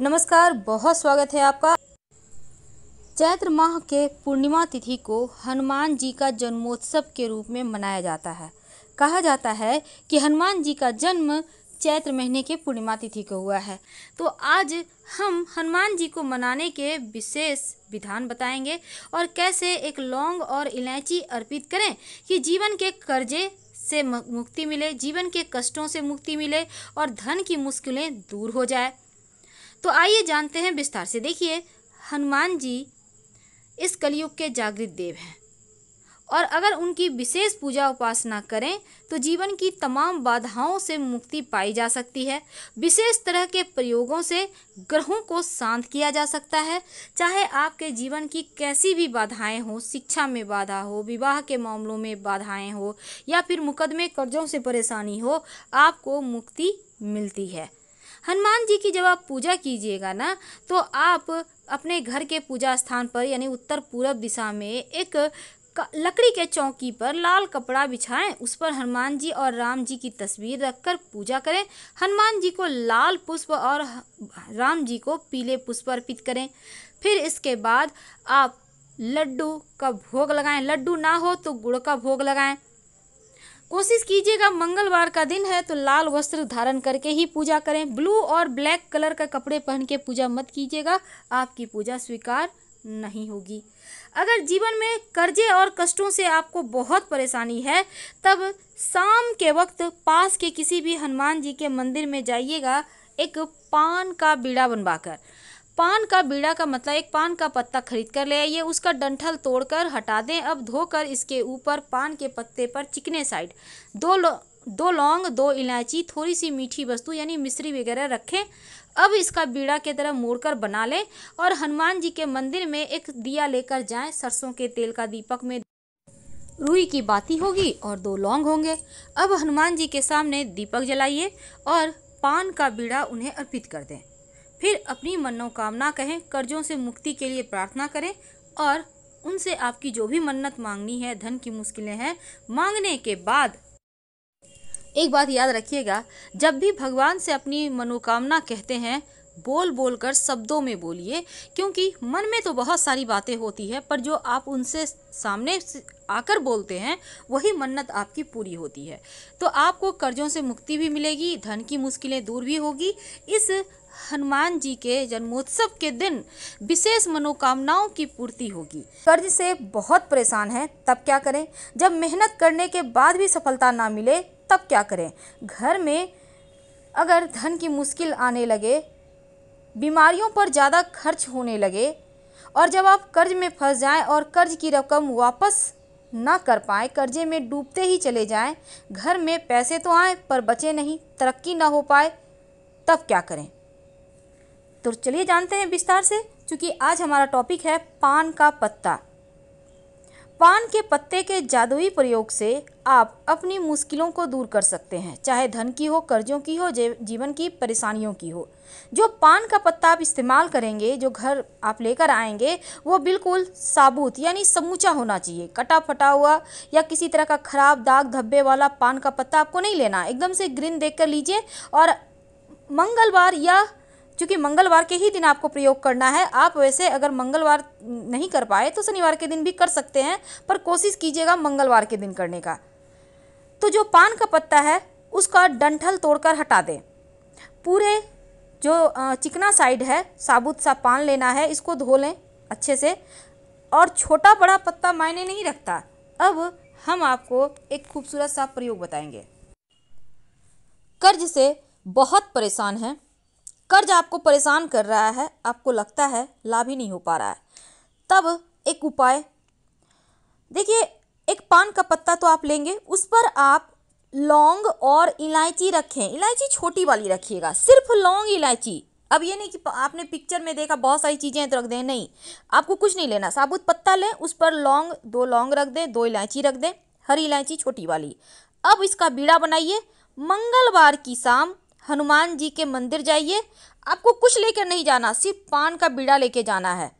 नमस्कार बहुत स्वागत है आपका चैत्र माह के पूर्णिमा तिथि को हनुमान जी का जन्मोत्सव के रूप में मनाया जाता है कहा जाता है कि हनुमान जी का जन्म चैत्र महीने के पूर्णिमा तिथि को हुआ है तो आज हम हनुमान जी को मनाने के विशेष विधान बताएंगे और कैसे एक लौंग और इलायची अर्पित करें कि जीवन के कर्जे से मुक्ति मिले जीवन के कष्टों से मुक्ति मिले और धन की मुश्किलें दूर हो जाए तो आइए जानते हैं विस्तार से देखिए हनुमान जी इस कलयुग के जागृत देव हैं और अगर उनकी विशेष पूजा उपासना करें तो जीवन की तमाम बाधाओं से मुक्ति पाई जा सकती है विशेष तरह के प्रयोगों से ग्रहों को शांत किया जा सकता है चाहे आपके जीवन की कैसी भी बाधाएं हो शिक्षा में बाधा हो विवाह के मामलों में बाधाएं हो या फिर मुकदमे कर्जों से परेशानी हो आपको मुक्ति मिलती है हनुमान जी की जब आप पूजा कीजिएगा ना तो आप अपने घर के पूजा स्थान पर यानी उत्तर पूर्व दिशा में एक लकड़ी के चौकी पर लाल कपड़ा बिछाएं उस पर हनुमान जी और राम जी की तस्वीर रखकर पूजा करें हनुमान जी को लाल पुष्प और राम जी को पीले पुष्प अर्पित करें फिर इसके बाद आप लड्डू का भोग लगाएं लड्डू ना हो तो गुड़ का भोग लगाएं कोशिश कीजिएगा मंगलवार का दिन है तो लाल वस्त्र धारण करके ही पूजा करें ब्लू और ब्लैक कलर का कपड़े पहन के पूजा मत कीजिएगा आपकी पूजा स्वीकार नहीं होगी अगर जीवन में कर्जे और कष्टों से आपको बहुत परेशानी है तब शाम के वक्त पास के किसी भी हनुमान जी के मंदिर में जाइएगा एक पान का बीड़ा बनवाकर पान का बीड़ा का मतलब एक पान का पत्ता खरीद कर ले आइए उसका डंठल तोड़कर हटा दें अब धोकर इसके ऊपर पान के पत्ते पर चिकने साइड दो लो, दो लौंग दो इलायची थोड़ी सी मीठी वस्तु यानी मिश्री वगैरह रखें अब इसका बीड़ा की तरह मोड़कर बना लें और हनुमान जी के मंदिर में एक दिया लेकर जाएं सरसों के तेल का दीपक में रुई की बाती होगी और दो लौंग होंगे अब हनुमान जी के सामने दीपक जलाइए और पान का बीड़ा उन्हें अर्पित कर दें फिर अपनी मनोकामना कहें कर्जों से मुक्ति के लिए प्रार्थना करें और उनसे आपकी जो भी मन्नत मांगनी है धन की मुश्किलें हैं मांगने के बाद एक बात याद रखिएगा जब भी भगवान से अपनी मनोकामना कहते हैं बोल बोल कर शब्दों में बोलिए क्योंकि मन में तो बहुत सारी बातें होती है पर जो आप उनसे सामने आकर बोलते हैं वही मन्नत आपकी पूरी होती है तो आपको कर्जों से मुक्ति भी मिलेगी धन की मुश्किलें दूर भी होगी इस हनुमान जी के जन्मोत्सव के दिन विशेष मनोकामनाओं की पूर्ति होगी कर्ज से बहुत परेशान हैं तब क्या करें जब मेहनत करने के बाद भी सफलता ना मिले तब क्या करें घर में अगर धन की मुश्किल आने लगे बीमारियों पर ज़्यादा खर्च होने लगे और जब आप कर्ज में फंस जाएं और कर्ज की रकम वापस ना कर पाए कर्जे में डूबते ही चले जाएं घर में पैसे तो आए पर बचे नहीं तरक्की ना हो पाए तब क्या करें तो चलिए जानते हैं विस्तार से क्योंकि आज हमारा टॉपिक है पान का पत्ता पान के पत्ते के जादुई प्रयोग से आप अपनी मुश्किलों को दूर कर सकते हैं चाहे धन की हो कर्जों की हो जीवन की परेशानियों की हो जो पान का पत्ता आप इस्तेमाल करेंगे जो घर आप लेकर आएंगे वो बिल्कुल साबुत यानी समूचा होना चाहिए कटा फटा हुआ या किसी तरह का खराब दाग धब्बे वाला पान का पत्ता आपको नहीं लेना एकदम से ग्रीन देख कर लीजिए और मंगलवार या क्योंकि मंगलवार के ही दिन आपको प्रयोग करना है आप वैसे अगर मंगलवार नहीं कर पाए तो शनिवार के दिन भी कर सकते हैं पर कोशिश कीजिएगा मंगलवार के दिन करने का तो जो पान का पत्ता है उसका डंठल तोड़कर हटा दें पूरे जो चिकना साइड है साबुत सा पान लेना है इसको धो लें अच्छे से और छोटा बड़ा पत्ता मायने नहीं रखता अब हम आपको एक खूबसूरत सा प्रयोग बताएंगे कर्ज से बहुत परेशान हैं कर्ज आपको परेशान कर रहा है आपको लगता है लाभ ही नहीं हो पा रहा है तब एक उपाय देखिए एक पान का पत्ता तो आप लेंगे उस पर आप लौंग और इलायची रखें इलायची छोटी वाली रखिएगा सिर्फ लौंग इलायची अब ये नहीं कि आपने पिक्चर में देखा बहुत सारी चीज़ें हैं तो रख दें नहीं आपको कुछ नहीं लेना साबुत पत्ता लें उस पर लौंग दो लौंग रख दें दो इलायची रख दें हरी इलायची छोटी वाली अब इसका बीड़ा बनाइए मंगलवार की शाम हनुमान जी के मंदिर जाइए आपको कुछ लेकर नहीं जाना सिर्फ पान का बीड़ा लेके जाना है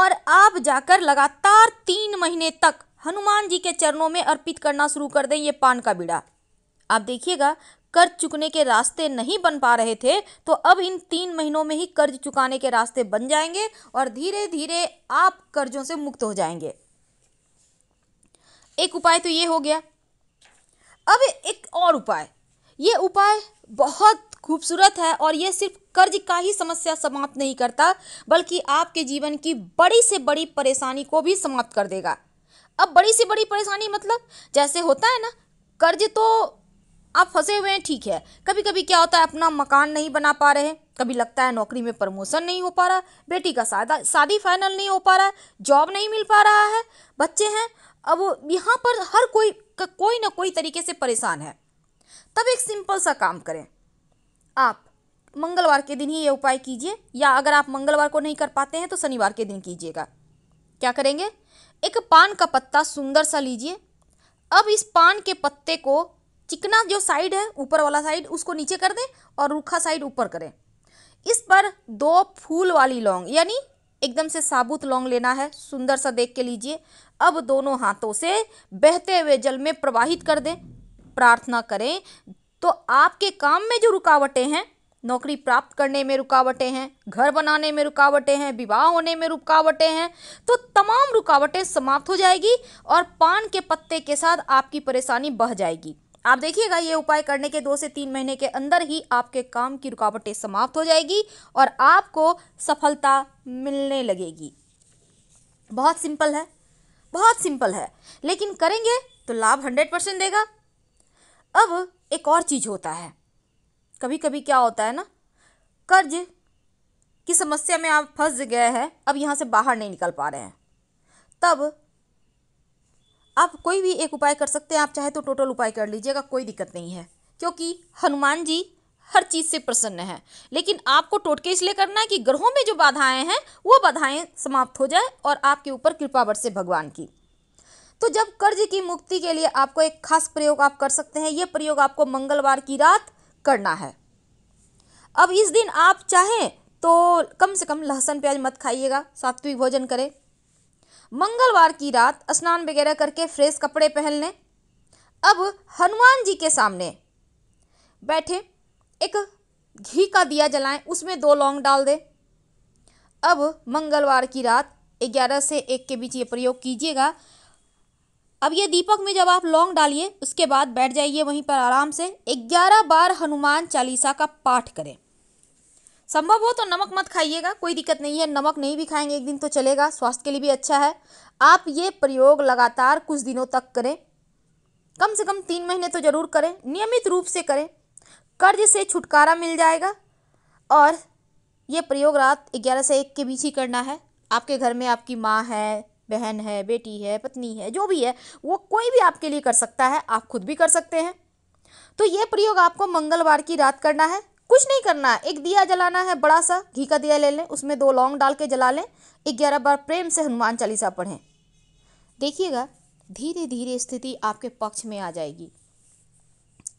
और आप जाकर लगातार तीन महीने तक हनुमान जी के चरणों में अर्पित करना शुरू कर दें ये पान का बीड़ा आप देखिएगा कर्ज चुकने के रास्ते नहीं बन पा रहे थे तो अब इन तीन महीनों में ही कर्ज चुकाने के रास्ते बन जाएंगे और धीरे धीरे आप कर्जों से मुक्त हो जाएंगे एक उपाय तो ये हो गया अब एक और उपाय ये उपाय बहुत खूबसूरत है और ये सिर्फ कर्ज का ही समस्या समाप्त नहीं करता बल्कि आपके जीवन की बड़ी से बड़ी परेशानी को भी समाप्त कर देगा अब बड़ी से बड़ी परेशानी मतलब जैसे होता है ना कर्ज तो आप फंसे हुए हैं ठीक है कभी कभी क्या होता है अपना मकान नहीं बना पा रहे हैं कभी लगता है नौकरी में प्रमोशन नहीं हो पा रहा बेटी का शादा शादी फाइनल नहीं हो पा रहा है जॉब नहीं मिल पा रहा है बच्चे हैं अब यहाँ पर हर कोई कोई ना कोई तरीके से परेशान है तब एक सिंपल सा काम करें आप मंगलवार के दिन ही ये उपाय कीजिए या अगर आप मंगलवार को नहीं कर पाते हैं तो शनिवार के दिन कीजिएगा क्या करेंगे एक पान का पत्ता सुंदर सा लीजिए अब इस पान के पत्ते को चिकना जो साइड है ऊपर वाला साइड उसको नीचे कर दें और रूखा साइड ऊपर करें इस पर दो फूल वाली लौंग यानी एकदम से साबुत लौंग लेना है सुंदर सा देख के लीजिए अब दोनों हाथों से बहते हुए जल में प्रवाहित कर दें प्रार्थना करें तो आपके काम में जो रुकावटें हैं नौकरी प्राप्त करने में रुकावटें हैं घर बनाने में रुकावटें हैं विवाह होने में रुकावटें हैं तो तमाम रुकावटें समाप्त हो जाएगी और पान के पत्ते के साथ आपकी परेशानी बह जाएगी आप देखिएगा ये उपाय करने के दो से तीन महीने के अंदर ही आपके काम की रुकावटें समाप्त हो जाएगी और आपको सफलता मिलने लगेगी बहुत सिंपल है बहुत सिंपल है लेकिन करेंगे तो लाभ हंड्रेड परसेंट देगा अब एक और चीज़ होता है कभी कभी क्या होता है ना कर्ज की समस्या में आप फंस गए हैं अब यहाँ से बाहर नहीं निकल पा रहे हैं तब आप कोई भी एक उपाय कर सकते हैं आप चाहे तो टोटल उपाय कर लीजिएगा कोई दिक्कत नहीं है क्योंकि हनुमान जी हर चीज़ से प्रसन्न है लेकिन आपको टोटके इसलिए करना है कि ग्रहों में जो बाधाएं हैं वो बाधाएं समाप्त हो जाए और आपके ऊपर कृपा बरसे भगवान की तो जब कर्ज की मुक्ति के लिए आपको एक खास प्रयोग आप कर सकते हैं ये प्रयोग आपको मंगलवार की रात करना है अब इस दिन आप चाहें तो कम से कम लहसुन प्याज मत खाइएगा सात्विक भोजन करें मंगलवार की रात स्नान वगैरह करके फ्रेश कपड़े पहन लें अब हनुमान जी के सामने बैठे एक घी का दिया जलाएं उसमें दो लौंग डाल दें अब मंगलवार की रात ग्यारह से एक के बीच ये प्रयोग कीजिएगा अब ये दीपक में जब आप लौंग डालिए उसके बाद बैठ जाइए वहीं पर आराम से ग्यारह बार हनुमान चालीसा का पाठ करें संभव हो तो नमक मत खाइएगा कोई दिक्कत नहीं है नमक नहीं भी खाएंगे एक दिन तो चलेगा स्वास्थ्य के लिए भी अच्छा है आप ये प्रयोग लगातार कुछ दिनों तक करें कम से कम तीन महीने तो ज़रूर करें नियमित रूप से करें कर्ज से छुटकारा मिल जाएगा और ये प्रयोग रात ग्यारह से एक के बीच ही करना है आपके घर में आपकी माँ है बहन है बेटी है पत्नी है जो भी है वो कोई भी आपके लिए कर सकता है आप खुद भी कर सकते हैं तो ये प्रयोग आपको मंगलवार की रात करना है कुछ नहीं करना है एक दिया जलाना है बड़ा सा घी का दिया ले लें उसमें दो लौंग डाल के जला लें ग्यारह बार प्रेम से हनुमान चालीसा पढ़ें देखिएगा धीरे धीरे स्थिति आपके पक्ष में आ जाएगी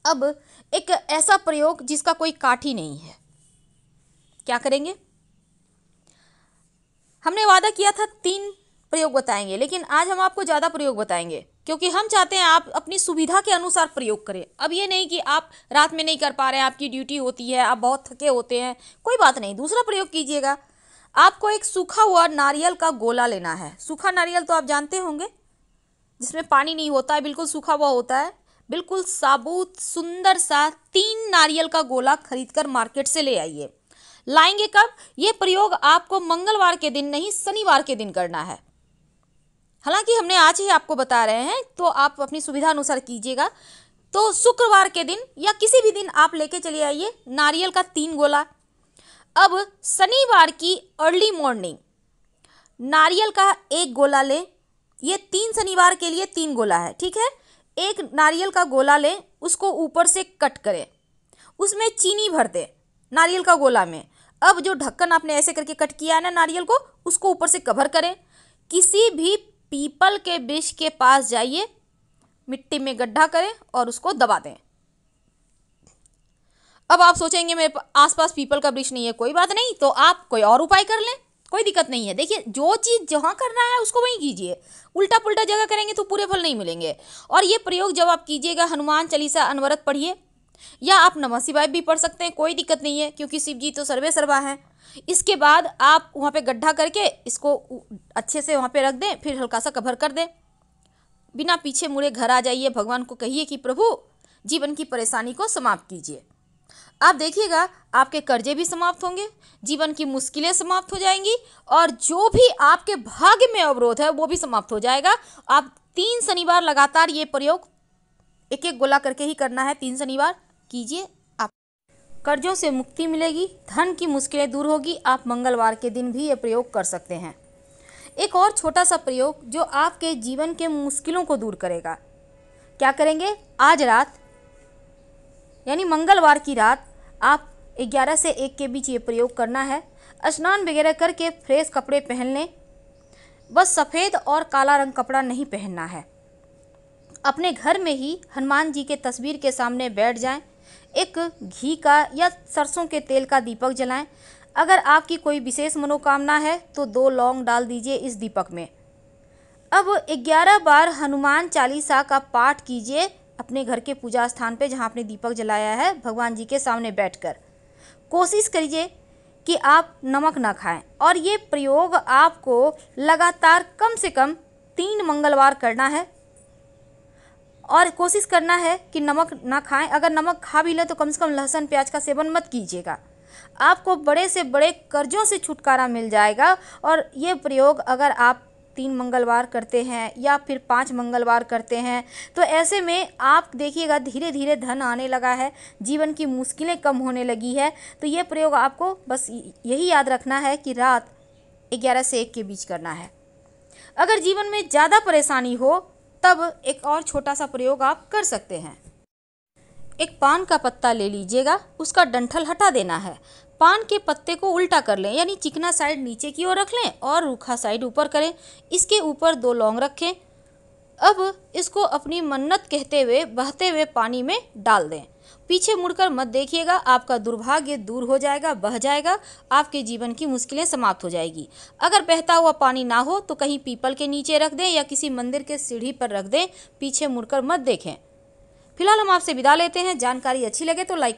अब एक ऐसा प्रयोग जिसका कोई काट ही नहीं है क्या करेंगे हमने वादा किया था तीन प्रयोग बताएंगे लेकिन आज हम आपको ज़्यादा प्रयोग बताएंगे क्योंकि हम चाहते हैं आप अपनी सुविधा के अनुसार प्रयोग करें अब ये नहीं कि आप रात में नहीं कर पा रहे हैं आपकी ड्यूटी होती है आप बहुत थके होते हैं कोई बात नहीं दूसरा प्रयोग कीजिएगा आपको एक सूखा हुआ नारियल का गोला लेना है सूखा नारियल तो आप जानते होंगे जिसमें पानी नहीं होता है बिल्कुल सूखा हुआ होता है बिल्कुल साबुत सुंदर सा तीन नारियल का गोला खरीद कर मार्केट से ले आइए लाएंगे कब ये प्रयोग आपको मंगलवार के दिन नहीं शनिवार के दिन करना है हालांकि हमने आज ही आपको बता रहे हैं तो आप अपनी सुविधा अनुसार कीजिएगा तो शुक्रवार के दिन या किसी भी दिन आप लेके चले आइए नारियल का तीन गोला अब शनिवार की अर्ली मॉर्निंग नारियल का एक गोला लें ये तीन शनिवार के लिए तीन गोला है ठीक है एक नारियल का गोला लें उसको ऊपर से कट करें उसमें चीनी भर दें नारियल का गोला में अब जो ढक्कन आपने ऐसे करके कट किया है ना नारियल को उसको ऊपर से कवर करें किसी भी पीपल के वृक्ष के पास जाइए मिट्टी में गड्ढा करें और उसको दबा दें अब आप सोचेंगे मेरे आसपास पीपल का वृक्ष नहीं है कोई बात नहीं तो आप कोई और उपाय कर लें कोई दिक्कत नहीं है देखिए जो चीज़ जहाँ करना है उसको वहीं कीजिए उल्टा पुल्टा जगह करेंगे तो पूरे फल नहीं मिलेंगे और ये प्रयोग जब आप कीजिएगा हनुमान चालीसा अनवरत पढ़िए या आप नमः शिवाय भी पढ़ सकते हैं कोई दिक्कत नहीं है क्योंकि शिव जी तो सर्वे सर्वा हैं इसके बाद आप वहाँ पे गड्ढा करके इसको अच्छे से वहाँ पे रख दें फिर हल्का सा कवर कर दें बिना पीछे मुड़े घर आ जाइए भगवान को कहिए कि प्रभु जीवन की परेशानी को समाप्त कीजिए आप देखिएगा आपके कर्जे भी समाप्त होंगे जीवन की मुश्किलें समाप्त हो जाएंगी और जो भी आपके भाग्य में अवरोध है वो भी समाप्त हो जाएगा आप तीन शनिवार लगातार ये प्रयोग एक एक गोला करके ही करना है तीन शनिवार कीजिए कर्जों से मुक्ति मिलेगी धन की मुश्किलें दूर होगी आप मंगलवार के दिन भी ये प्रयोग कर सकते हैं एक और छोटा सा प्रयोग जो आपके जीवन के मुश्किलों को दूर करेगा क्या करेंगे आज रात यानी मंगलवार की रात आप 11 से 1 के बीच ये प्रयोग करना है स्नान वगैरह करके फ्रेश कपड़े पहन लें बस सफ़ेद और काला रंग कपड़ा नहीं पहनना है अपने घर में ही हनुमान जी के तस्वीर के सामने बैठ जाएं एक घी का या सरसों के तेल का दीपक जलाएं अगर आपकी कोई विशेष मनोकामना है तो दो लौंग डाल दीजिए इस दीपक में अब 11 बार हनुमान चालीसा का पाठ कीजिए अपने घर के पूजा स्थान पे जहाँ आपने दीपक जलाया है भगवान जी के सामने बैठकर कोशिश करिए कि आप नमक ना खाएं और ये प्रयोग आपको लगातार कम से कम तीन मंगलवार करना है और कोशिश करना है कि नमक ना खाएं अगर नमक खा भी लें तो कम से कम लहसुन प्याज का सेवन मत कीजिएगा आपको बड़े से बड़े कर्जों से छुटकारा मिल जाएगा और ये प्रयोग अगर आप तीन मंगलवार करते हैं या फिर पांच मंगलवार करते हैं तो ऐसे में आप देखिएगा धीरे धीरे धन आने लगा है जीवन की मुश्किलें कम होने लगी है तो ये प्रयोग आपको बस यही याद रखना है कि रात ग्यारह से एक के बीच करना है अगर जीवन में ज़्यादा परेशानी हो तब एक और छोटा सा प्रयोग आप कर सकते हैं एक पान का पत्ता ले लीजिएगा उसका डंठल हटा देना है पान के पत्ते को उल्टा कर लें यानी चिकना साइड नीचे की ओर रख लें और रूखा साइड ऊपर करें इसके ऊपर दो लौंग रखें अब इसको अपनी मन्नत कहते हुए बहते हुए पानी में डाल दें पीछे मुड़कर मत देखिएगा आपका दुर्भाग्य दूर हो जाएगा बह जाएगा आपके जीवन की मुश्किलें समाप्त हो जाएगी अगर बहता हुआ पानी ना हो तो कहीं पीपल के नीचे रख दें या किसी मंदिर के सीढ़ी पर रख दें पीछे मुड़कर मत देखें फिलहाल हम आपसे विदा लेते हैं जानकारी अच्छी लगे तो लाइक